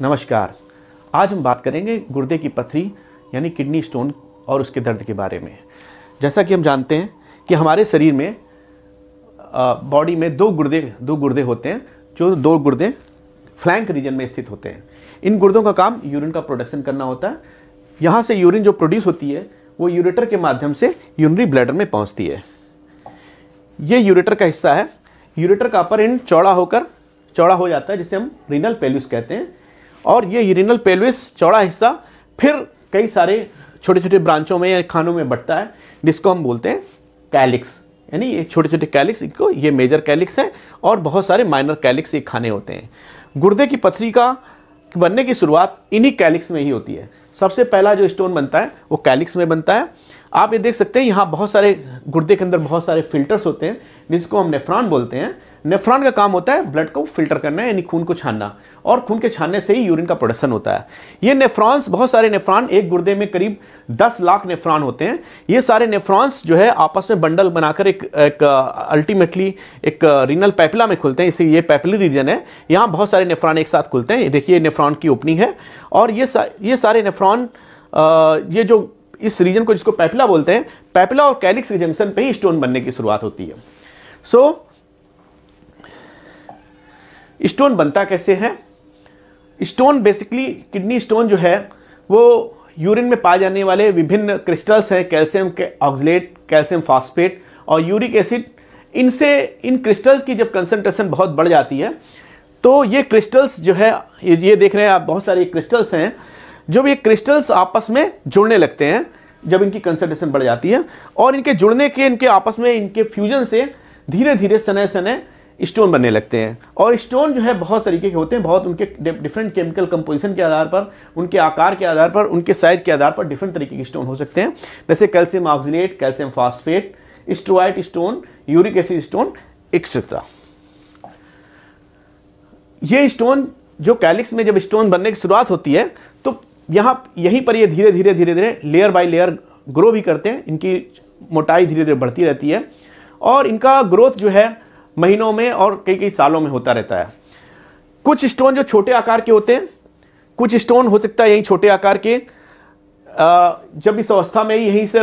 नमस्कार आज हम बात करेंगे गुर्दे की पथरी यानी किडनी स्टोन और उसके दर्द के बारे में जैसा कि हम जानते हैं कि हमारे शरीर में बॉडी में दो गुर्दे दो गुर्दे होते हैं जो दो गुर्दे फ्लैंक रीजन में स्थित होते हैं इन गुर्दों का काम यूरिन का प्रोडक्शन करना होता है यहाँ से यूरिन जो प्रोड्यूस होती है वो यूरेटर के माध्यम से यूनरी ब्लैडर में पहुँचती है ये यूरेटर का हिस्सा है यूरेटर का अपर एंड चौड़ा होकर चौड़ा हो जाता है जिसे हम रीनल पेल्यूस कहते हैं और ये यूरिनल पेल्विस चौड़ा हिस्सा फिर कई सारे छोटे छोटे ब्रांचों में या खानों में बढ़ता है जिसको हम बोलते हैं कैलिक्स यानी ये छोटे छोटे कैलिक्स इनको ये मेजर कैलिक्स हैं और बहुत सारे माइनर कैलिक्स ये खाने होते हैं गुर्दे की पथरी का बनने की शुरुआत इन्हीं कैलिक्स में ही होती है सबसे पहला जो स्टोन बनता है वो कैलिक्स में बनता है आप ये देख सकते हैं यहाँ बहुत सारे गुर्दे के अंदर बहुत सारे फिल्टर्स होते हैं जिसको हम नेफ्रॉन बोलते हैं नेफ्रॉन का काम होता है ब्लड को फिल्टर करना यानी खून को छानना और खून के छानने से ही यूरिन का प्रोडक्शन होता है ये नेफ्रॉन्स बहुत सारे नेफ्रॉन एक गुर्दे में करीब 10 लाख नेफ्रॉन होते हैं ये सारे नेफ्रॉन्स जो है आपस में बंडल बनाकर एक एक अल्टीमेटली uh, एक रीनल uh, पैपिला में खुलते हैं इसी ये पैपली रीजन है यहाँ बहुत सारे नेफ्रॉन एक साथ खुलते हैं देखिए नेफ्रॉन की ओपनिंग है और ये सा, ये सारे नेफ्रॉन uh, ये जो इस रीजन को जिसको पैपिला बोलते हैं पैपिला और कैलिक्स जंक्शन पर ही स्टोन बनने की शुरुआत होती है सो so, स्टोन बनता कैसे है स्टोन बेसिकली किडनी स्टोन जो है वो यूरिन में पाए जाने वाले विभिन्न क्रिस्टल्स हैं कैल्शियम के ऑक्सलेट कैल्शियम फॉस्फेट और यूरिक एसिड इनसे इन क्रिस्टल्स की जब कंसनट्रेशन बहुत बढ़ जाती है तो ये क्रिस्टल्स जो है ये देख रहे हैं आप बहुत सारे क्रिस्टल्स हैं जब ये क्रिस्टल्स आपस में जुड़ने लगते हैं जब इनकी कंसनट्रेशन बढ़ जाती है और इनके जुड़ने के इनके आपस में इनके फ्यूजन से धीरे धीरे सने सने स्टोन बनने लगते हैं और स्टोन जो है बहुत तरीके के होते हैं बहुत उनके डिफरेंट केमिकल कंपोजिशन के आधार पर उनके आकार के आधार पर उनके साइज के आधार पर डिफरेंट तरीके के स्टोन हो सकते हैं जैसे calcium oxalate calcium phosphate struvite stone uric acid stone etcetera ये स्टोन जो कैलिक्स में जब स्टोन बनने की शुरुआत होती है तो यहाँ यहीं पर ये धीरे धीरे धीरे धीरे लेयर बाय लेयर ग्रो भी करते हैं इनकी मोटाई धीरे धीरे बढ़ती रहती है और इनका ग्रोथ जो है महीनों में और कई कई सालों में होता रहता है कुछ स्टोन जो छोटे आकार के होते हैं कुछ स्टोन हो सकता है यही छोटे आकार के जब इस अवस्था में यहीं से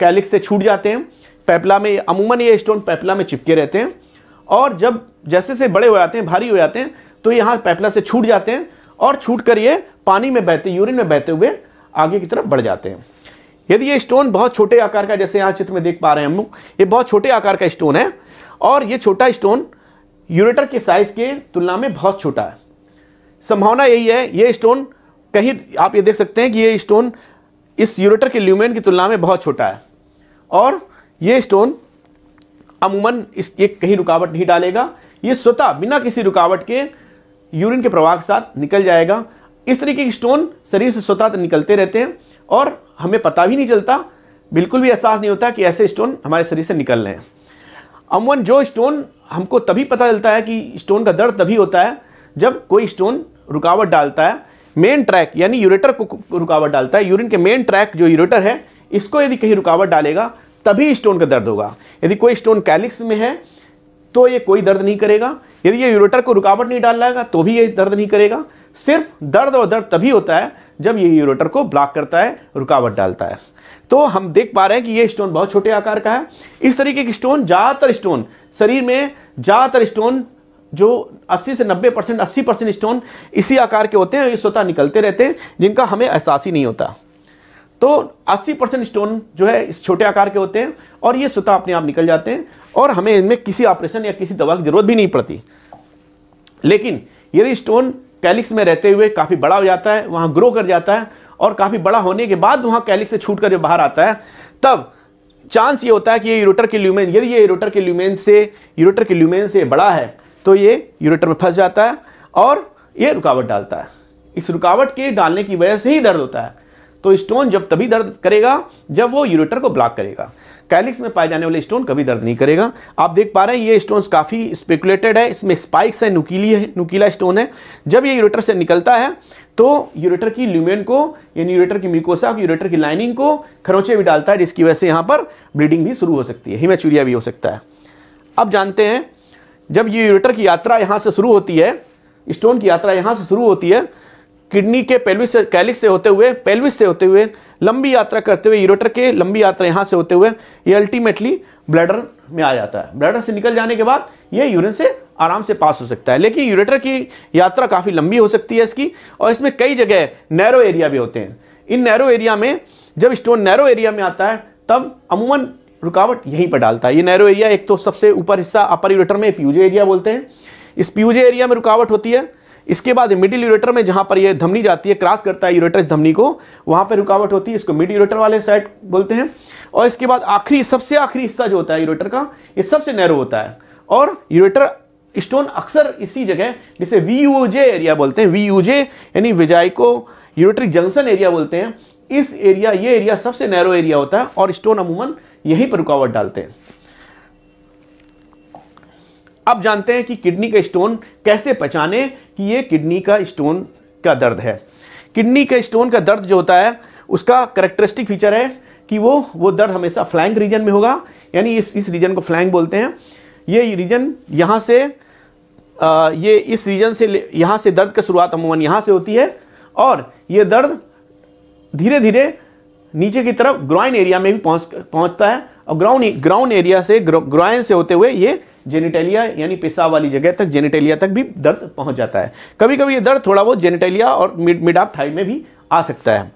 कैलिक्स से छूट जाते हैं पैपला में अमूमन ये स्टोन पैपला में चिपके रहते हैं और जब जैसे से बड़े हो जाते हैं भारी हो जाते हैं तो यहाँ पैपला से छूट जाते हैं और छूट कर ये पानी में बहते यूरिन में बहते हुए आगे की तरफ बढ़ जाते हैं यदि ये स्टोन बहुत छोटे आकार का जैसे यहाँ चित्र में देख पा रहे हैं हम लोग ये बहुत छोटे आकार का स्टोन है और ये छोटा स्टोन यूरेटर के साइज के तुलना में बहुत छोटा है संभावना यही है ये स्टोन कहीं आप ये देख सकते हैं कि ये स्टोन इस यूरेटर के ल्यूमेन की तुलना में बहुत छोटा है और ये स्टोन अमूमन इस एक कहीं रुकावट नहीं डालेगा ये स्वतः बिना किसी रुकावट के यूरिन के प्रवाह के साथ निकल जाएगा इस तरीके के स्टोन शरीर से स्वतः निकलते रहते हैं और हमें पता भी नहीं चलता बिल्कुल भी एहसास नहीं होता कि ऐसे स्टोन हमारे शरीर से निकल रहे हैं अमूमन जो स्टोन हमको तभी पता चलता है कि स्टोन का दर्द तभी होता है जब कोई स्टोन रुकावट डालता है मेन ट्रैक यानी यूरेटर को रुकावट डालता है यूरिन के मेन ट्रैक जो यूरेटर है इसको यदि कहीं रुकावट डालेगा तभी स्टोन का दर्द होगा यदि कोई स्टोन कैलिक्स में है तो ये कोई दर्द नहीं करेगा यदि ये यूरेटर को रुकावट नहीं डाल लाएगा तो भी ये दर्द नहीं करेगा सिर्फ दर्द और दर्द तभी होता है जब ये यूरेटर को ब्लॉक करता है रुकावट डालता है तो हम देख पा रहे हैं कि ये स्टोन बहुत छोटे आकार का है इस तरीके की स्टोन ज़्यादातर स्टोन शरीर में ज़्यादातर स्टोन जो 80 से 90 परसेंट अस्सी परसेंट स्टोन इसी आकार के होते हैं ये स्वतः निकलते रहते हैं जिनका हमें एहसास ही नहीं होता तो 80 परसेंट स्टोन जो है इस छोटे आकार के होते हैं और ये स्वतः अपने आप निकल जाते हैं और हमें इनमें किसी ऑपरेशन या किसी दवा की जरूरत भी नहीं पड़ती लेकिन यदि स्टोन कैलिक्स में रहते हुए काफ़ी बड़ा हो जाता है वहाँ ग्रो कर जाता है और काफ़ी बड़ा होने के बाद वहाँ कैलिक्स से छूट कर जब बाहर आता है तब चांस ये होता है कि ये यूरोटर के ल्यूमेन यदि ये यूरोटर के ल्यूमेन से यूरोटर के ल्यूमेन से बड़ा है तो ये यूरोटर में फंस जाता है और ये रुकावट डालता है इस रुकावट के डालने की वजह से ही दर्द होता है तो स्टोन जब तभी दर्द करेगा जब वो यूरेटर को ब्लॉक करेगा कैलिक्स में पाए जाने वाले स्टोन कभी दर्द नहीं करेगा आप देख पा रहे हैं ये स्टोन काफ़ी स्पेकुलेटेड है इसमें स्पाइक्स है नुकीली है नुकीला स्टोन है जब ये यूरेटर से निकलता है तो यूरेटर की ल्यूमेन को यानी यूरेटर की मिकोसा यूरेटर की लाइनिंग को खरोचे भी डालता है जिसकी वजह से यहाँ पर ब्लीडिंग भी शुरू हो सकती है हिमाचूरिया भी हो सकता है अब जानते हैं जब ये यूरेटर की यात्रा यहाँ से शुरू होती है स्टोन की यात्रा यहाँ से शुरू होती है किडनी के पेल्विस से कैलिक्स से होते हुए पेल्विस से होते हुए लंबी यात्रा करते हुए यूरेटर के लंबी यात्रा यहाँ से होते हुए ये अल्टीमेटली ब्लैडर में आ जाता है ब्लैडर से निकल जाने के बाद ये यूरिन से आराम से पास हो सकता है लेकिन यूरेटर की यात्रा काफ़ी लंबी हो सकती है इसकी और इसमें कई जगह नैरो एरिया भी होते हैं इन नैरो एरिया में जब स्टोन नैरो एरिया में आता है तब अमूमन रुकावट यहीं पर डालता है ये नैरो एरिया एक तो सबसे ऊपर हिस्सा अपर यूरेटर में पीयूजे एरिया बोलते हैं इस पीयूजे एरिया में रुकावट होती है इसके बाद मिडिल यूरेटर में जहां पर ये धमनी जाती है क्रॉस करता है यूरेटर इस धमनी को वहां पर रुकावट होती है इसको मिड यूरेटर वाले साइड बोलते हैं और इसके बाद आखिरी सबसे आखिरी हिस्सा जो होता है यूरेटर का ये सबसे नैरो होता है और यूरेटर स्टोन अक्सर इसी जगह जिसे वी एरिया बोलते हैं वी यानी विजाइको यूरेट्रिक जंक्शन एरिया बोलते हैं इस एरिया ये एरिया सबसे नैरो एरिया होता है और स्टोन अमूमन यहीं पर रुकावट डालते हैं अब जानते हैं कि किडनी का स्टोन कैसे पहचाने कि ये किडनी का स्टोन का दर्द है किडनी का स्टोन का दर्द जो होता है उसका करेक्टरिस्टिक फीचर है कि वो वो दर्द हमेशा फ्लैंक रीजन में होगा यानी इस इस रीजन को फ्लैंक बोलते हैं ये रीजन यहाँ से आ, ये इस रीजन से यहाँ से दर्द की शुरुआत अमूमन यहाँ से होती है और ये दर्द धीरे धीरे नीचे की तरफ ग्राइन एरिया में भी पहुँच पहुँचता है और ग्राउंड ग्राउंड एरिया से ग्राइन से होते हुए ये जेनिटेलिया यानी पेशाब वाली जगह तक जेनिटेलिया तक भी दर्द पहुंच जाता है कभी कभी ये दर्द थोड़ा बहुत जेनिटेलिया और मिड मिड आप थाई में भी आ सकता है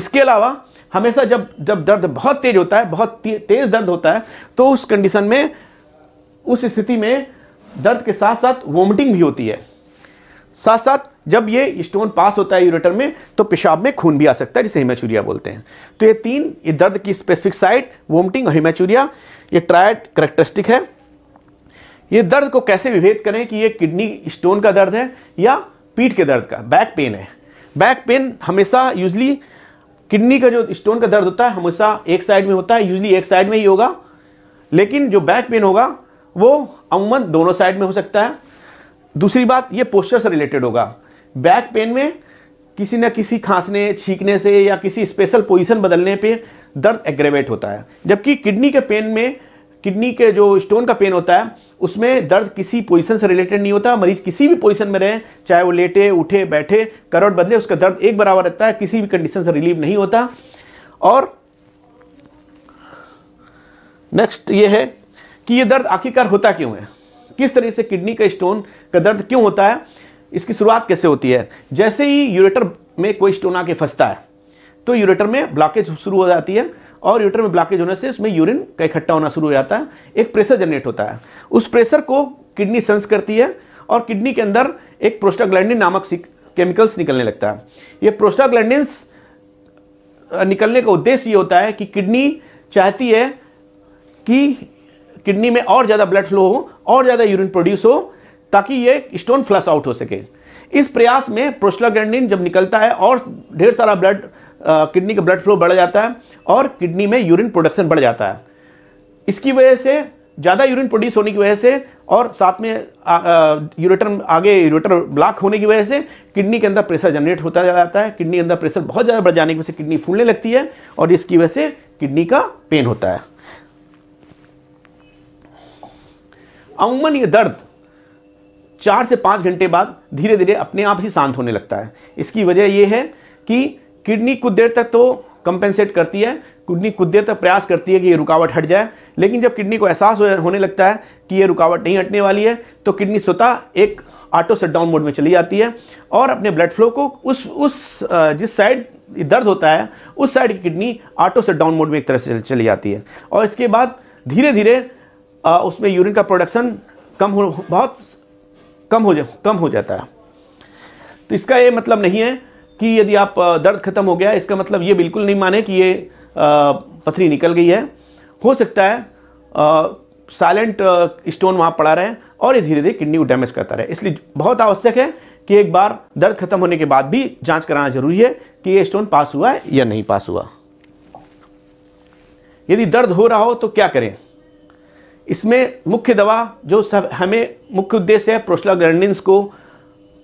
इसके अलावा हमेशा जब जब दर्द बहुत तेज होता है बहुत तेज़ दर्द होता है तो उस कंडीशन में उस स्थिति में दर्द के साथ साथ वोमिटिंग भी होती है साथ साथ जब ये स्टोन पास होता है यूरेटर में तो पेशाब में खून भी आ सकता है जिसे हिमाचुरिया बोलते हैं तो ये तीन ये दर्द की स्पेसिफिक साइट वोमिटिंग और हिमाचुरिया ये ट्रायड करेक्टरिस्टिक है ये दर्द को कैसे विभेद करें कि ये किडनी स्टोन का दर्द है या पीठ के दर्द का बैक पेन है बैक पेन हमेशा यूजली किडनी का जो स्टोन का दर्द होता है हमेशा एक साइड में होता है यूजली एक साइड में ही होगा लेकिन जो बैक पेन होगा वो अमूमन दोनों साइड में हो सकता है दूसरी बात ये पोस्चर से रिलेटेड होगा बैक पेन में किसी न किसी खांसने छींकने से या किसी स्पेशल पोजीशन बदलने पे दर्द एग्रेवेट होता है जबकि किडनी के पेन में किडनी के जो स्टोन का पेन होता है उसमें दर्द किसी पोजीशन से रिलेटेड नहीं होता मरीज किसी भी पोजीशन में रहे चाहे वो लेटे उठे बैठे करवट बदले उसका दर्द एक बराबर रहता है किसी भी कंडीशन से रिलीव नहीं होता और नेक्स्ट ये है कि ये दर्द आखिरकार होता क्यों है किस तरह से किडनी का स्टोन का दर्द क्यों होता है इसकी शुरुआत कैसे होती है जैसे ही यूरेटर में कोई स्टोन आके फंसता है तो यूरेटर में ब्लॉकेज शुरू हो जाती है और यूटर में ब्लॉकेज होने से उसमें यूरिन का इकट्ठा होना शुरू हो जाता है एक प्रेशर जनरेट होता है उस प्रेशर को किडनी सेंस करती है और किडनी के अंदर एक प्रोस्टाग्लैंडिन नामक केमिकल्स निकलने लगता है ये प्रोस्टाग्लैंडिन्स निकलने का उद्देश्य ये होता है कि किडनी चाहती है कि किडनी में और ज़्यादा ब्लड फ्लो हो और ज़्यादा यूरिन प्रोड्यूस हो ताकि ये स्टोन फ्लश आउट हो सके इस प्रयास में प्रोस्टाग्लैंडिन जब निकलता है और ढेर सारा ब्लड किडनी का ब्लड फ्लो बढ़ जाता है और किडनी में यूरिन प्रोडक्शन बढ़ जाता है इसकी वजह से ज़्यादा यूरिन प्रोड्यूस होने की वजह से और साथ में यूरेटर आगे यूरेटर ब्लॉक होने की वजह से किडनी के अंदर प्रेशर जनरेट होता जाता है किडनी के अंदर प्रेशर बहुत ज़्यादा बढ़ जाने की वजह से किडनी फूलने लगती है और इसकी वजह से किडनी का पेन होता है अमूमन ये दर्द चार से पाँच घंटे बाद धीरे धीरे अपने आप ही शांत होने लगता है इसकी वजह यह है कि किडनी कुछ देर तक तो कंपेंसेट करती है किडनी कुछ देर तक प्रयास करती है कि ये रुकावट हट जाए लेकिन जब किडनी को एहसास होने लगता है कि ये रुकावट नहीं हटने वाली है तो किडनी स्वतः एक ऑटो शटडाउन मोड में चली जाती है और अपने ब्लड फ्लो को उस उस जिस साइड दर्द होता है उस साइड की किडनी ऑटो शटडाउन मोड में एक तरह से चली जाती है और इसके बाद धीरे धीरे उसमें यूरिन का प्रोडक्शन कम हो बहुत कम हो जा कम हो जाता है तो इसका ये मतलब नहीं है कि यदि आप दर्द खत्म हो गया इसका मतलब ये बिल्कुल नहीं माने कि ये पथरी निकल गई है हो सकता है साइलेंट स्टोन वहाँ पड़ा रहे और ये धीरे धीरे किडनी को डैमेज करता रहे इसलिए बहुत आवश्यक है कि एक बार दर्द खत्म होने के बाद भी जांच कराना जरूरी है कि ये स्टोन पास हुआ है या नहीं पास हुआ यदि दर्द हो रहा हो तो क्या करें इसमें मुख्य दवा जो सब हमें मुख्य उद्देश्य है प्रोस्टाग्लैंडिन्स को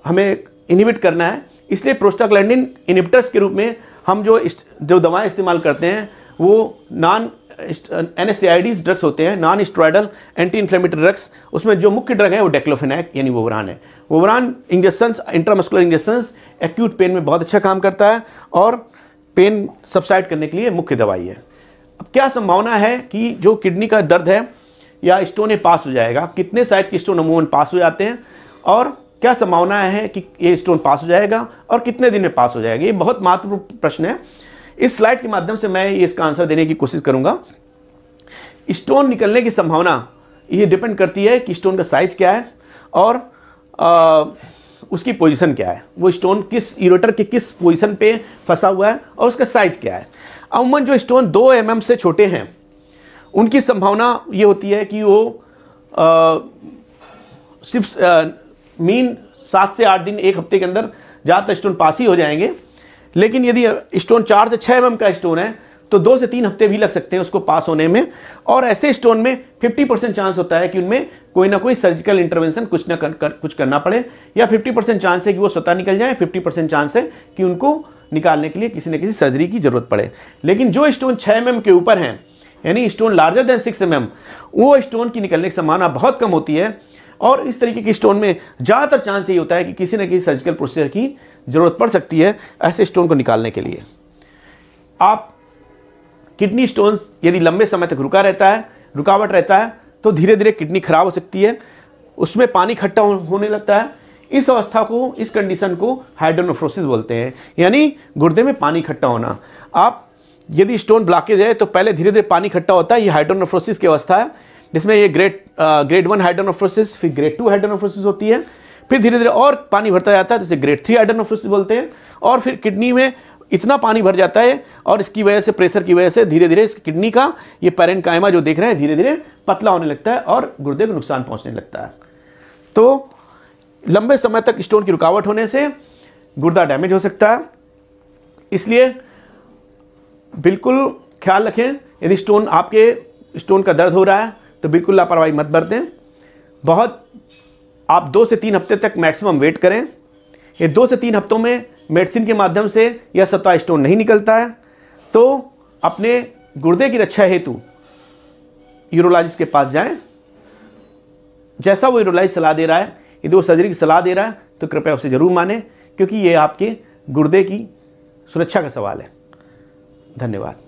हमें इनहिबिट करना है इसलिए प्रोस्टाग्लैंडिन इनिबिटर्स के रूप में हम जो इस, जो दवाएं इस्तेमाल करते हैं वो नॉन एन एस ड्रग्स होते हैं non steroidal anti inflammatory drugs उसमें जो मुख्य ड्रग है वो डेक्लोफेनैक यानी वोवरान है Voveran injection intramuscular injection acute pain में बहुत अच्छा काम करता है और पेन सब्साइड करने के लिए मुख्य दवाई है अब क्या संभावना है कि जो किडनी का दर्द है या स्टोन पास हो जाएगा कितने साइड के स्टोन अमूमन पास हो जाते हैं और क्या संभावना है कि ये स्टोन पास हो जाएगा और कितने दिन में पास हो जाएगा ये बहुत महत्वपूर्ण प्रश्न है इस स्लाइड के माध्यम से मैं ये इसका आंसर देने की कोशिश करूंगा स्टोन निकलने की संभावना ये डिपेंड करती है कि स्टोन का साइज क्या है और आ, उसकी पोजीशन क्या है वो स्टोन किस इरोटर के किस पोजीशन पे फंसा हुआ है और उसका साइज क्या है अमूमन जो स्टोन दो एम mm से छोटे हैं उनकी संभावना ये होती है कि वो आ, सिर्फ मीन सात से आठ दिन एक हफ्ते के अंदर ज़्यादातर स्टोन पास ही हो जाएंगे लेकिन यदि स्टोन चार से छः एम mm का स्टोन है तो दो से तीन हफ्ते भी लग सकते हैं उसको पास होने में और ऐसे स्टोन में 50 परसेंट चांस होता है कि उनमें कोई ना कोई सर्जिकल इंटरवेंशन कुछ ना कर, कर कुछ करना पड़े या 50 परसेंट चांस है कि वो स्वतः निकल जाए 50 परसेंट चांस है कि उनको निकालने के लिए किसी न किसी सर्जरी की जरूरत पड़े लेकिन जो स्टोन छः एम के ऊपर हैं यानी stone larger than six M वो स्टोन की निकलने की संभावना बहुत कम होती है और इस तरीके के स्टोन में ज़्यादातर चांस यही होता है कि किसी न किसी सर्जिकल प्रोसीजर की ज़रूरत पड़ सकती है ऐसे स्टोन को निकालने के लिए आप किडनी स्टोन्स यदि लंबे समय तक रुका रहता है रुकावट रहता है तो धीरे धीरे किडनी खराब हो सकती है उसमें पानी इकट्ठा होने लगता है इस अवस्था को इस कंडीशन को हाइड्रोनोफ्रोसिस बोलते हैं यानी गुर्दे में पानी इकट्ठा होना आप यदि स्टोन ब्लॉकेज है तो पहले धीरे धीरे पानी इकट्ठा होता है ये हाइड्रोनोफ्रोसिस की अवस्था है जिसमें ये ग्रेट ग्रेड वन हाइड्रोनोफ्रोसिस फिर ग्रेड टू हाइड्रोनोफ्रोसिस होती है फिर धीरे धीरे और पानी भरता जाता है तो इसे ग्रेड थ्री हाइड्रोनोफ्रोसिस बोलते हैं और फिर किडनी में इतना पानी भर जाता है और इसकी वजह से प्रेशर की वजह से धीरे धीरे इस किडनी का ये पैरेंट कायमा जो देख रहे हैं धीरे धीरे पतला होने लगता है और गुर्दे को नुकसान पहुंचने लगता है तो लंबे समय तक स्टोन की रुकावट होने से गुर्दा डैमेज हो सकता है इसलिए बिल्कुल ख्याल रखें यदि स्टोन आपके स्टोन का दर्द हो रहा है तो बिल्कुल लापरवाही मत बरतें बहुत आप दो से तीन हफ्ते तक मैक्सिमम वेट करें ये दो से तीन हफ्तों में मेडिसिन के माध्यम से यह सत्ता स्टोन नहीं निकलता है तो अपने गुर्दे की रक्षा हेतु यूरोलॉजिस्ट के पास जाएं जैसा वो यूरोलॉजिस्ट सलाह दे रहा है यदि वो सर्जरी की सलाह दे रहा है तो कृपया उसे ज़रूर माने क्योंकि ये आपके गुर्दे की सुरक्षा का सवाल है धन्यवाद